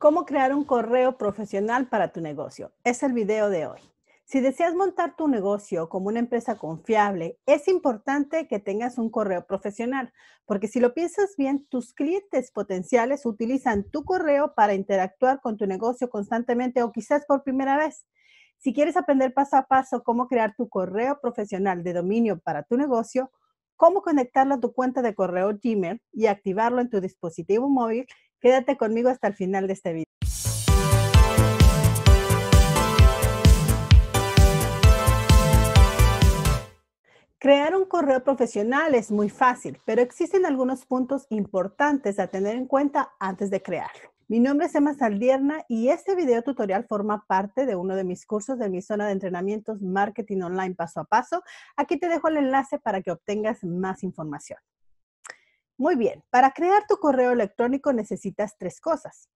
Cómo crear un correo profesional para tu negocio. Es el video de hoy. Si deseas montar tu negocio como una empresa confiable, es importante que tengas un correo profesional, porque si lo piensas bien, tus clientes potenciales utilizan tu correo para interactuar con tu negocio constantemente o quizás por primera vez. Si quieres aprender paso a paso cómo crear tu correo profesional de dominio para tu negocio, cómo conectarlo a tu cuenta de correo Gmail y activarlo en tu dispositivo móvil, Quédate conmigo hasta el final de este video. Crear un correo profesional es muy fácil, pero existen algunos puntos importantes a tener en cuenta antes de crearlo. Mi nombre es Emma Saldierna y este video tutorial forma parte de uno de mis cursos de mi zona de entrenamientos Marketing Online Paso a Paso. Aquí te dejo el enlace para que obtengas más información. Muy bien, para crear tu correo electrónico necesitas tres cosas.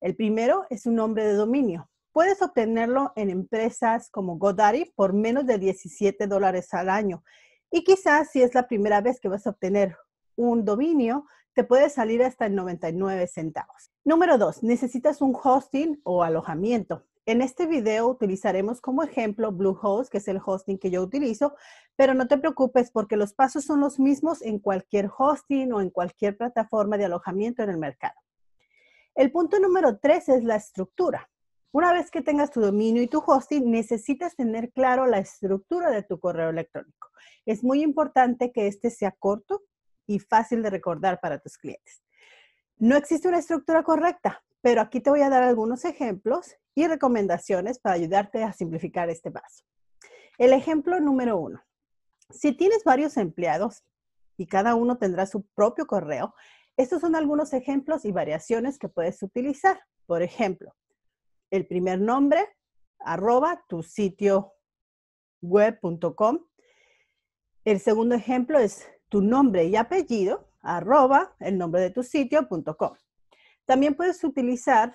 El primero es un nombre de dominio. Puedes obtenerlo en empresas como GoDaddy por menos de 17 dólares al año. Y quizás si es la primera vez que vas a obtener un dominio, te puede salir hasta 99 centavos. Número dos, necesitas un hosting o alojamiento. En este video utilizaremos como ejemplo Bluehost, que es el hosting que yo utilizo, pero no te preocupes porque los pasos son los mismos en cualquier hosting o en cualquier plataforma de alojamiento en el mercado. El punto número tres es la estructura. Una vez que tengas tu dominio y tu hosting, necesitas tener claro la estructura de tu correo electrónico. Es muy importante que este sea corto y fácil de recordar para tus clientes. No existe una estructura correcta, pero aquí te voy a dar algunos ejemplos y recomendaciones para ayudarte a simplificar este paso. El ejemplo número uno. Si tienes varios empleados y cada uno tendrá su propio correo, estos son algunos ejemplos y variaciones que puedes utilizar. Por ejemplo, el primer nombre, arroba tu sitio web.com. El segundo ejemplo es tu nombre y apellido, arroba el nombre de tu sitio.com. También puedes utilizar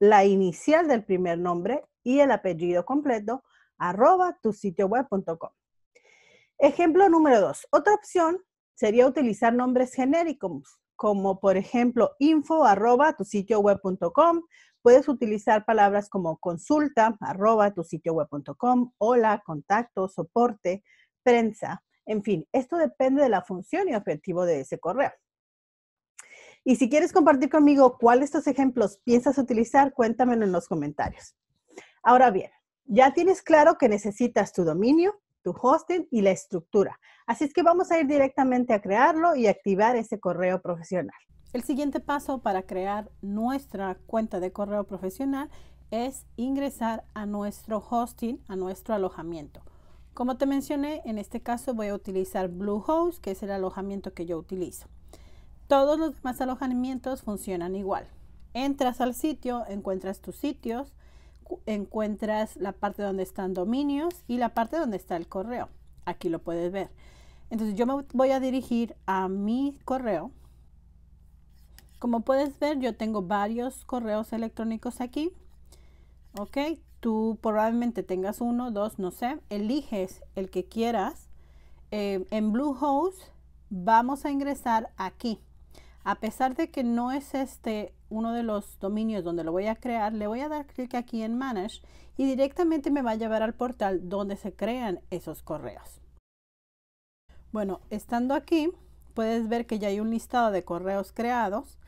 la inicial del primer nombre y el apellido completo, arroba tu sitio web.com. Ejemplo número dos. Otra opción sería utilizar nombres genéricos, como por ejemplo info arroba tu sitio web.com. Puedes utilizar palabras como consulta arroba tu sitio web.com, hola, contacto, soporte, prensa. En fin, esto depende de la función y objetivo de ese correo. Y si quieres compartir conmigo cuál de estos ejemplos piensas utilizar, cuéntamelo en los comentarios. Ahora bien, ya tienes claro que necesitas tu dominio, tu hosting y la estructura. Así es que vamos a ir directamente a crearlo y activar ese correo profesional. El siguiente paso para crear nuestra cuenta de correo profesional es ingresar a nuestro hosting, a nuestro alojamiento. Como te mencioné, en este caso voy a utilizar Bluehost, que es el alojamiento que yo utilizo. Todos los demás alojamientos funcionan igual. Entras al sitio, encuentras tus sitios, encuentras la parte donde están dominios y la parte donde está el correo. Aquí lo puedes ver. Entonces yo me voy a dirigir a mi correo. Como puedes ver, yo tengo varios correos electrónicos aquí. Ok, tú probablemente tengas uno, dos, no sé. Eliges el que quieras. Eh, en Bluehost vamos a ingresar aquí a pesar de que no es este uno de los dominios donde lo voy a crear, le voy a dar clic aquí en Manage y directamente me va a llevar al portal donde se crean esos correos. Bueno, estando aquí, puedes ver que ya hay un listado de correos creados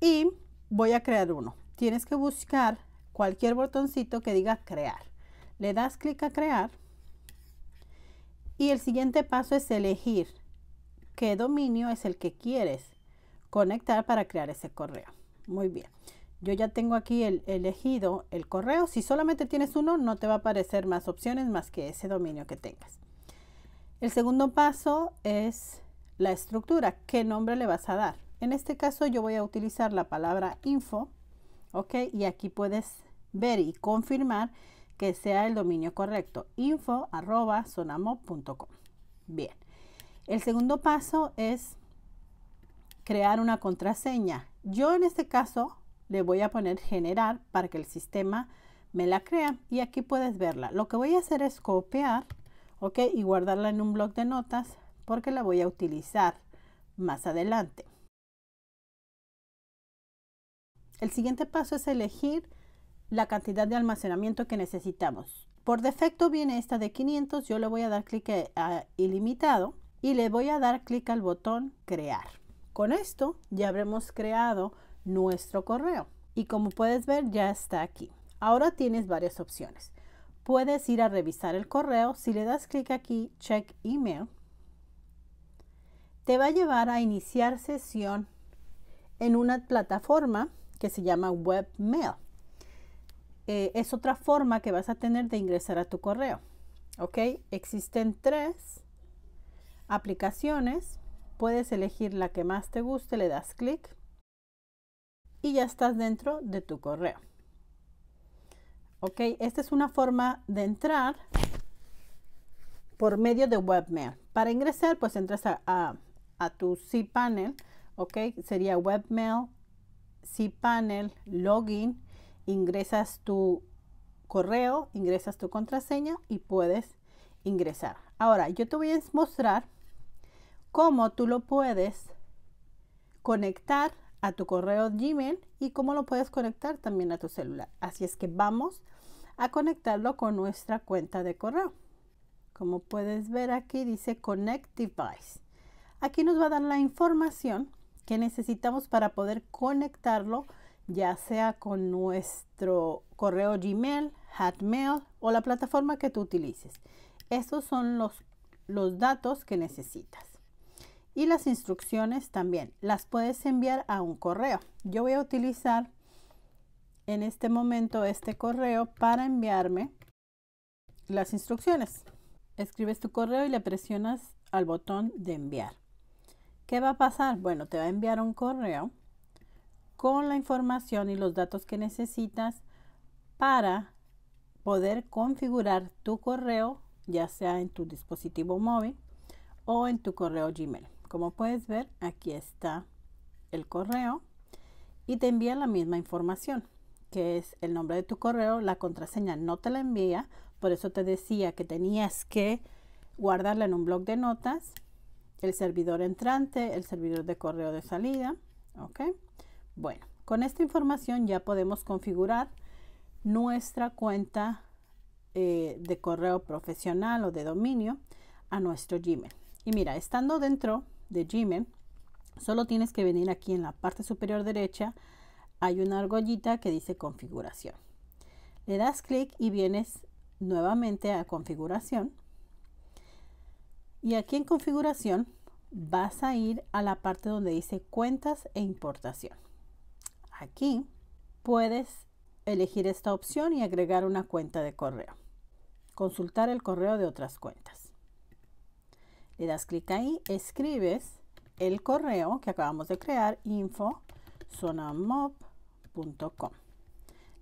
y voy a crear uno. Tienes que buscar cualquier botoncito que diga crear. Le das clic a crear y el siguiente paso es elegir qué dominio es el que quieres conectar para crear ese correo. Muy bien. Yo ya tengo aquí el, elegido el correo. Si solamente tienes uno, no te va a aparecer más opciones más que ese dominio que tengas. El segundo paso es la estructura. ¿Qué nombre le vas a dar? En este caso yo voy a utilizar la palabra info. ¿Ok? Y aquí puedes ver y confirmar que sea el dominio correcto. Info sonamo.com. Bien. El segundo paso es crear una contraseña. Yo en este caso le voy a poner generar para que el sistema me la crea y aquí puedes verla. Lo que voy a hacer es copiar, y guardarla en un blog de notas porque la voy a utilizar más adelante. El siguiente paso es elegir la cantidad de almacenamiento que necesitamos. Por defecto viene esta de 500, yo le voy a dar clic eh, a ilimitado y le voy a dar clic al botón crear. Con esto ya habremos creado nuestro correo y como puedes ver ya está aquí. Ahora tienes varias opciones. Puedes ir a revisar el correo. Si le das clic aquí, check email, te va a llevar a iniciar sesión en una plataforma que se llama Webmail. Eh, es otra forma que vas a tener de ingresar a tu correo. ¿Ok? Existen tres aplicaciones puedes elegir la que más te guste, le das clic y ya estás dentro de tu correo. Ok, esta es una forma de entrar por medio de webmail. Para ingresar, pues entras a, a, tu cPanel, ok, sería webmail, cPanel, login, ingresas tu correo, ingresas tu contraseña y puedes ingresar. Ahora, yo te voy a mostrar cómo tú lo puedes conectar a tu correo Gmail y cómo lo puedes conectar también a tu celular. Así es que vamos a conectarlo con nuestra cuenta de correo. Como puedes ver aquí dice Connect Device. Aquí nos va a dar la información que necesitamos para poder conectarlo ya sea con nuestro correo Gmail, Hotmail o la plataforma que tú utilices. Estos son los, los datos que necesitas y las instrucciones también las puedes enviar a un correo. Yo voy a utilizar en este momento este correo para enviarme las instrucciones. Escribes tu correo y le presionas al botón de enviar. ¿Qué va a pasar? Bueno, te va a enviar un correo con la información y los datos que necesitas para poder configurar tu correo, ya sea en tu dispositivo móvil o en tu correo Gmail. Como puedes ver, aquí está el correo y te envía la misma información, que es el nombre de tu correo, la contraseña no te la envía, por eso te decía que tenías que guardarla en un blog de notas, el servidor entrante, el servidor de correo de salida, ¿ok? Bueno, con esta información ya podemos configurar nuestra cuenta eh, de correo profesional o de dominio a nuestro Gmail. Y mira, estando dentro de Gmail, solo tienes que venir aquí en la parte superior derecha. Hay una argollita que dice configuración. Le das clic y vienes nuevamente a configuración. Y aquí en configuración vas a ir a la parte donde dice cuentas e importación. Aquí puedes elegir esta opción y agregar una cuenta de correo. Consultar el correo de otras cuentas. Le das clic ahí, escribes el correo que acabamos de crear, info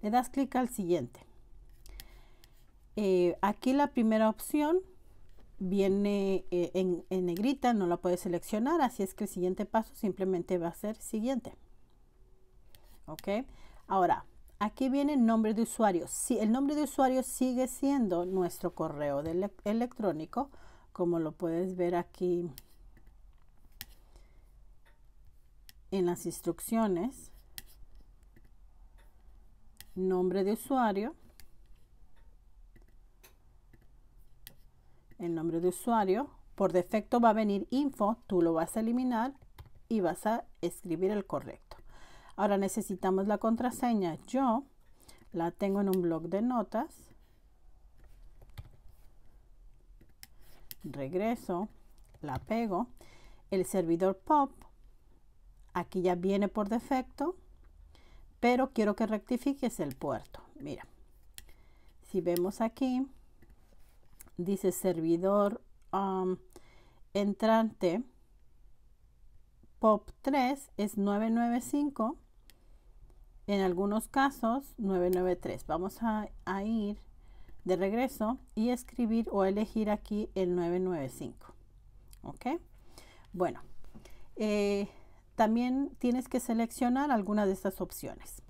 Le das clic al siguiente. Eh, aquí la primera opción viene eh, en, negrita, no la puedes seleccionar, así es que el siguiente paso simplemente va a ser siguiente. ¿Ok? Ahora, aquí viene el nombre de usuario. Si el nombre de usuario sigue siendo nuestro correo electrónico, como lo puedes ver aquí en las instrucciones, nombre de usuario, el nombre de usuario, por defecto va a venir info, tú lo vas a eliminar y vas a escribir el correcto. Ahora necesitamos la contraseña. Yo la tengo en un blog de notas. regreso, la pego. El servidor pop, aquí ya viene por defecto, pero quiero que rectifiques el puerto. Mira, si vemos aquí, dice servidor um, entrante pop 3 es 995 en algunos casos 993 vamos a, a ir de regreso y escribir o elegir aquí el 995. ¿Ok? Bueno, eh, también tienes que seleccionar alguna de estas opciones.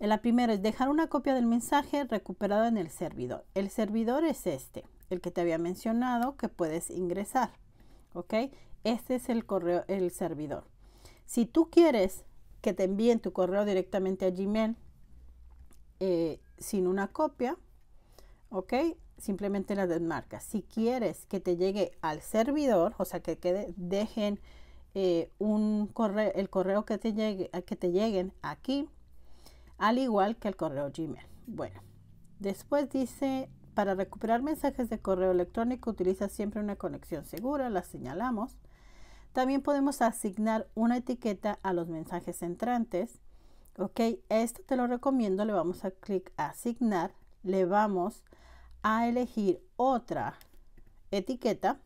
Eh, la primera es dejar una copia del mensaje recuperado en el servidor. El servidor es este, el que te había mencionado que puedes ingresar. ¿Ok? Este es el correo, el servidor. Si tú quieres que te envíen tu correo directamente a Gmail eh, sin una copia, ¿ok? Simplemente la desmarca Si quieres que te llegue al servidor, o sea, que, quede, dejen eh, un correo, el correo que te, llegue, que te lleguen aquí, al igual que el correo Gmail. Bueno, después dice, para recuperar mensajes de correo electrónico utiliza siempre una conexión segura, la señalamos. También podemos asignar una etiqueta a los mensajes entrantes. Ok, esto te lo recomiendo, le vamos a clic asignar, le vamos a elegir otra etiqueta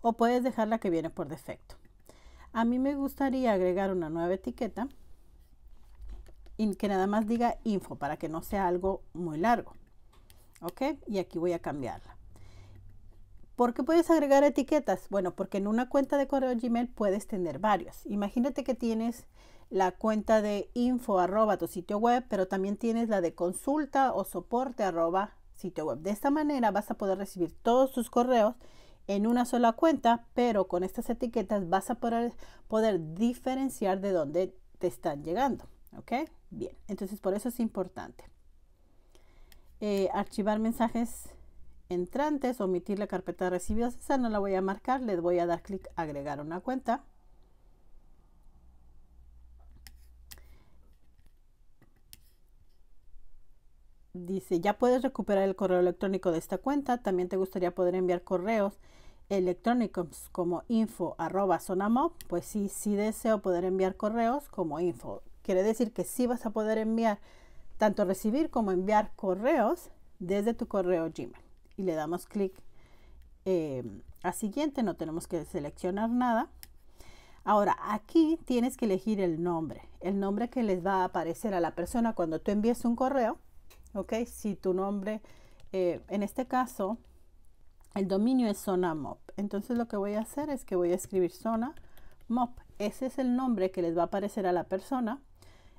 o puedes dejar la que viene por defecto. A mí me gustaría agregar una nueva etiqueta y que nada más diga info para que no sea algo muy largo. ¿Ok? Y aquí voy a cambiarla. ¿Por qué puedes agregar etiquetas? Bueno, porque en una cuenta de correo Gmail puedes tener varios. Imagínate que tienes la cuenta de info arroba tu sitio web, pero también tienes la de consulta o soporte arroba sitio web. De esta manera vas a poder recibir todos tus correos en una sola cuenta, pero con estas etiquetas vas a poder, poder diferenciar de dónde te están llegando. ¿Ok? Bien, entonces por eso es importante. Eh, archivar mensajes entrantes, omitir la carpeta de recibidos, esa no la voy a marcar, le voy a dar clic agregar una cuenta. dice, ya puedes recuperar el correo electrónico de esta cuenta. También te gustaría poder enviar correos electrónicos como info Pues sí, sí deseo poder enviar correos como info. Quiere decir que sí vas a poder enviar, tanto recibir como enviar correos desde tu correo Gmail. Y le damos clic em, a siguiente, no tenemos que seleccionar nada. Ahora, aquí tienes que elegir el nombre, el nombre que les va a aparecer a la persona cuando tú envíes un correo ¿ok? Si tu nombre, eh, en este caso, el dominio es zona mop. Entonces lo que voy a hacer es que voy a escribir zona mop. Ese es el nombre que les va a aparecer a la persona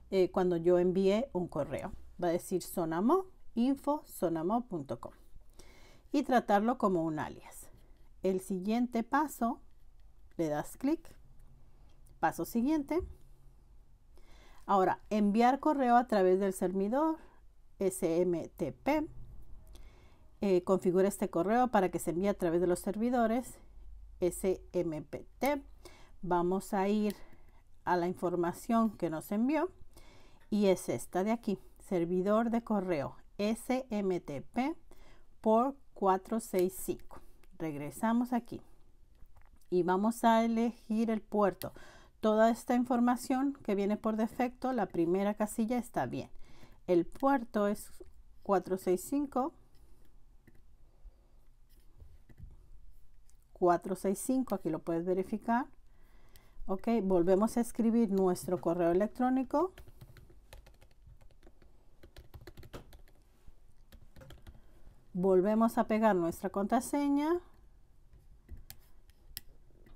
eh, cuando yo envíe un correo. Va a decir zona info y tratarlo como un alias. El siguiente paso, le das clic, paso siguiente. Ahora, enviar correo a través del servidor SMTP. Eh, configura este correo para que se envíe a través de los servidores SMPT. Vamos a ir a la información que nos envió y es esta de aquí, servidor de correo SMTP por 465. Regresamos aquí y vamos a elegir el puerto. Toda esta información que viene por defecto, la primera casilla está bien. El puerto es 465. 465, aquí lo puedes verificar. Ok, volvemos a escribir nuestro correo electrónico. Volvemos a pegar nuestra contraseña.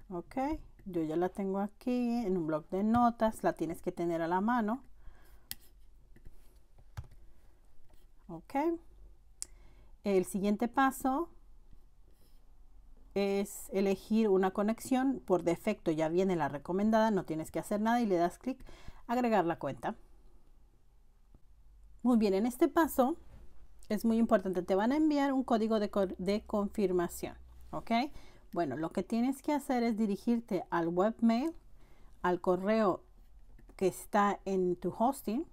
Ok, yo ya la tengo aquí en un blog de notas, la tienes que tener a la mano. ¿Ok? El siguiente paso es elegir una conexión. Por defecto ya viene la recomendada, no tienes que hacer nada y le das clic agregar la cuenta. Muy bien, en este paso es muy importante, te van a enviar un código de, de confirmación, ¿ok? Bueno, lo que tienes que hacer es dirigirte al webmail, al correo que está en tu hosting,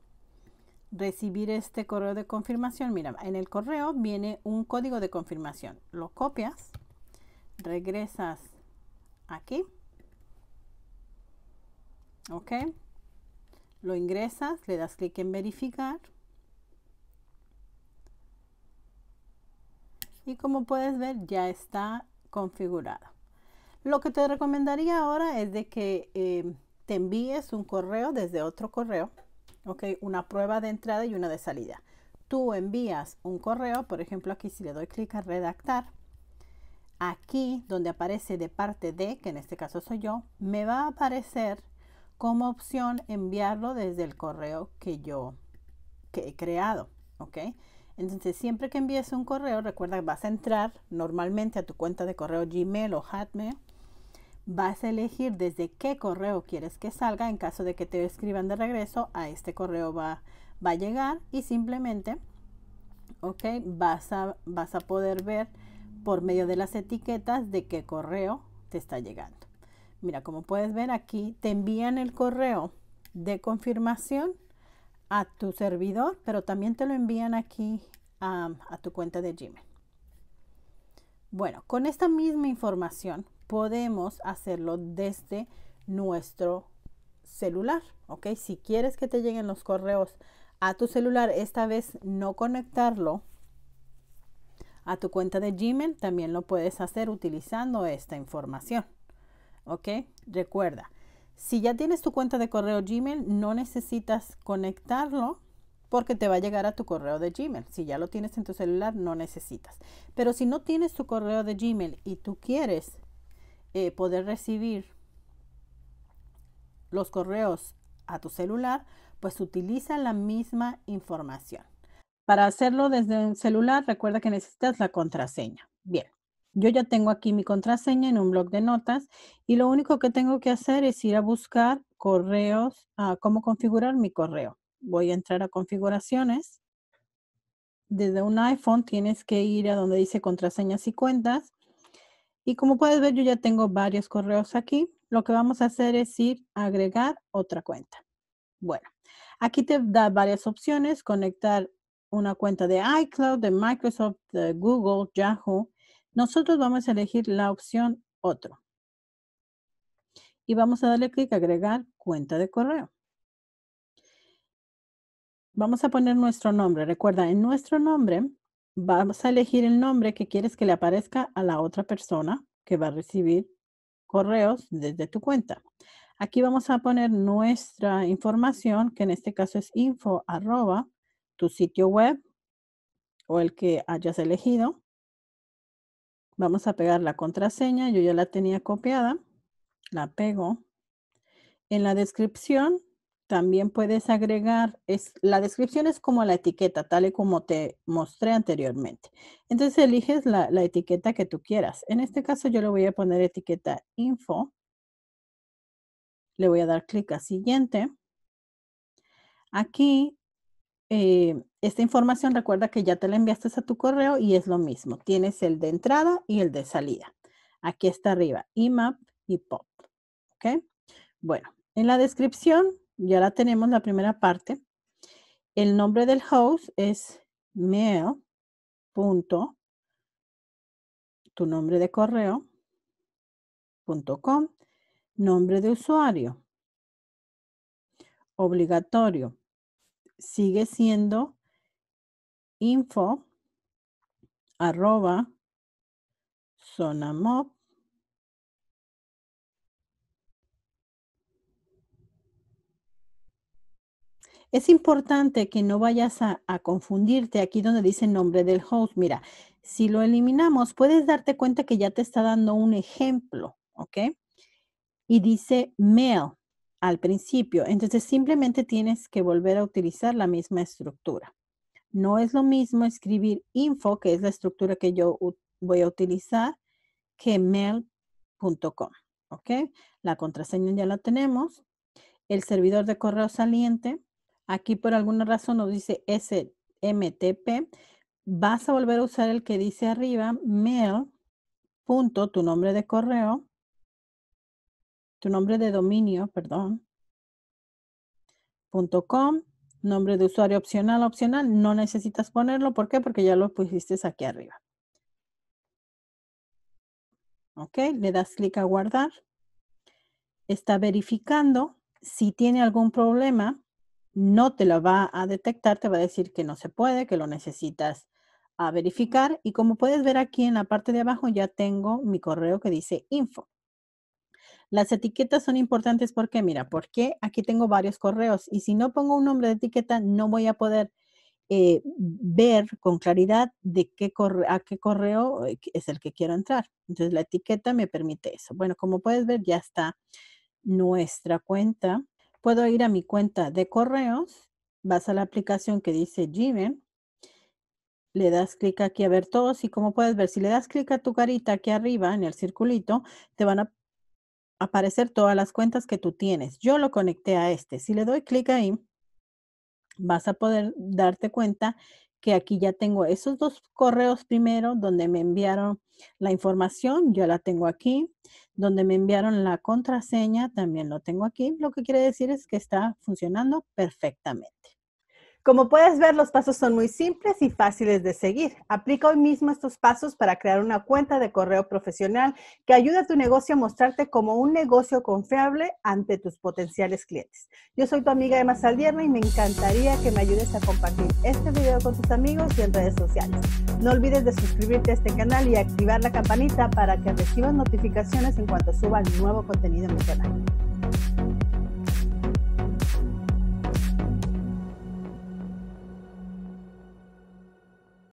recibir este correo de confirmación, mira, en el correo viene un código de confirmación. Lo copias, regresas aquí. ¿Ok? Lo ingresas, le das clic en verificar. Y como puedes ver, ya está configurado. Lo que te recomendaría ahora es de que eh, te envíes un correo desde otro correo Ok, una prueba de entrada y una de salida. Tú envías un correo, por ejemplo, aquí si le doy clic a redactar, aquí donde aparece de parte de, que en este caso soy yo, me va a aparecer como opción enviarlo desde el correo que yo he creado, ¿ok? Entonces, siempre que envíes un correo, recuerda que vas a entrar normalmente a tu cuenta de correo Gmail o Hotmail vas a elegir desde qué correo quieres que salga. En caso de que te escriban de regreso, a este correo va, va a llegar y simplemente, ok, vas a, poder ver por medio de las etiquetas de qué correo te está llegando. Mira, como puedes ver aquí, te envían el correo de confirmación a tu servidor, pero también te lo envían aquí a tu cuenta de Gmail. Bueno, con esta misma información podemos hacerlo desde nuestro celular, ¿ok? Si quieres que te lleguen los correos a tu celular, esta vez no conectarlo a tu cuenta de Gmail, también lo puedes hacer utilizando esta información, ¿ok? Recuerda, si ya tienes tu cuenta de correo Gmail, no necesitas conectarlo porque te va a llegar a tu correo de Gmail. Si ya lo tienes en tu celular, no necesitas. Pero si no tienes tu correo de Gmail y tú quieres eh, poder recibir los correos a tu celular, pues utiliza la misma información. Para hacerlo desde un celular, recuerda que necesitas la contraseña. Bien, yo ya tengo aquí mi contraseña en un blog de notas y lo único que tengo que hacer es ir a buscar correos, a cómo configurar mi correo. Voy a entrar a configuraciones. Desde un iPhone tienes que ir a donde dice contraseñas y cuentas y como puedes ver, yo ya tengo varios correos aquí. Lo que vamos a hacer es ir a agregar otra cuenta. Bueno, aquí te da varias opciones, conectar una cuenta de iCloud, de Microsoft, de Google, Yahoo. Nosotros vamos a elegir la opción otro. Y vamos a darle clic a agregar cuenta de correo. Vamos a poner nuestro nombre. Recuerda, en nuestro nombre Vamos a elegir el nombre que quieres que le aparezca a la otra persona que va a recibir correos desde tu cuenta. Aquí vamos a poner nuestra información, que en este caso es info arroba tu sitio web o el que hayas elegido. Vamos a pegar la contraseña, yo ya la tenía copiada, la pego. En la descripción también puedes agregar, es, la descripción es como la etiqueta, tal y como te mostré anteriormente. Entonces eliges la, etiqueta que tú quieras. En este caso yo le voy a poner etiqueta info. Le voy a dar clic a siguiente. Aquí eh, esta información recuerda que ya te la enviaste a tu correo y es lo mismo. Tienes el de entrada y el de salida. Aquí está arriba, IMAP y POP. Bueno, en la descripción ya la tenemos la primera parte. El nombre del host es mail. tu nombre de correo. com, nombre de usuario. Obligatorio. Sigue siendo info arroba sonamob Es importante que no vayas a, confundirte aquí donde dice nombre del host. Mira, si lo eliminamos, puedes darte cuenta que ya te está dando un ejemplo, ¿ok? Y dice mail al principio. Entonces simplemente tienes que volver a utilizar la misma estructura. No es lo mismo escribir info, que es la estructura que yo voy a utilizar, que mail.com. ¿Ok? La contraseña ya la tenemos. El servidor de correo saliente, Aquí por alguna razón nos dice SMTP. Vas a volver a usar el que dice arriba, mail, tu nombre de correo, tu nombre de dominio, perdón, punto .com, nombre de usuario opcional, opcional, no necesitas ponerlo. ¿Por qué? Porque ya lo pusiste aquí arriba. ¿Ok? Le das clic a guardar. Está verificando si tiene algún problema no te lo va a detectar, te va a decir que no se puede, que lo necesitas a verificar. Y como puedes ver aquí en la parte de abajo, ya tengo mi correo que dice info. Las etiquetas son importantes porque, mira, porque aquí tengo varios correos y si no pongo un nombre de etiqueta, no voy a poder eh, ver con claridad de qué a qué correo eh, es el que quiero entrar. Entonces, la etiqueta me permite eso. Bueno, como puedes ver, ya está nuestra cuenta puedo ir a mi cuenta de correos, vas a la aplicación que dice Gmail, le das clic aquí a ver todos y como puedes ver, si le das clic a tu carita aquí arriba en el circulito, te van a aparecer todas las cuentas que tú tienes. Yo lo conecté a este. Si le doy clic ahí, vas a poder darte cuenta que aquí ya tengo esos dos correos primero donde me enviaron la información, yo la tengo aquí, donde me enviaron la contraseña, también lo tengo aquí, lo que quiere decir es que está funcionando perfectamente. Como puedes ver, los pasos son muy simples y fáciles de seguir. Aplica hoy mismo estos pasos para crear una cuenta de correo profesional que ayude a tu negocio a mostrarte como un negocio confiable ante tus potenciales clientes. Yo soy tu amiga Emma Saldierna y me encantaría que me ayudes a compartir este video con tus amigos y en redes sociales. No olvides de suscribirte a este canal y activar la campanita para que recibas notificaciones en cuanto suba nuevo contenido en mi canal.